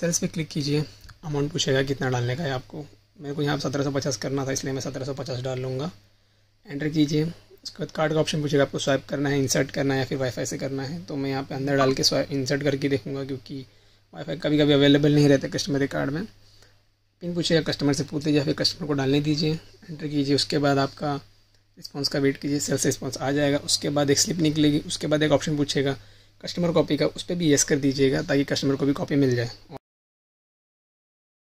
sales पे click कीजिए amount पूछेगा कितना डालने का है आपको मेरे को यहाँ पर सत्रह सौ पचास करना था इसलिए मैं सत्रह सौ पचास डाल लूँगा एंटर कीजिए उसके बाद कार्ड का ऑप्शन पूछेगा आपको स्वाइप करना है इंसर्ट करना है या फिर वाईफाई से करना है तो मैं यहाँ पे अंदर डाल के स्वाइप इंसर्ट करके देखूँगा क्योंकि वाईफाई कभी कभी अवेलेबल नहीं रहता कस्टमर के कार्ड में पिन पूछेगा कस्टमर से पूछ लीजिए फिर कस्टमर को डालने दीजिए एंटर कीजिए उसके बाद आपका रिस्पॉन्स का वेट कीजिए सेल्स रिस्पॉन्स आ जाएगा उसके बाद एक स्लिप निकलेगी उसके बाद एक ऑप्शन पूछेगा कस्टमर कॉपी का उस पर भी येस कर दीजिएगा ताकि कस्टमर को भी कॉपी मिल जाए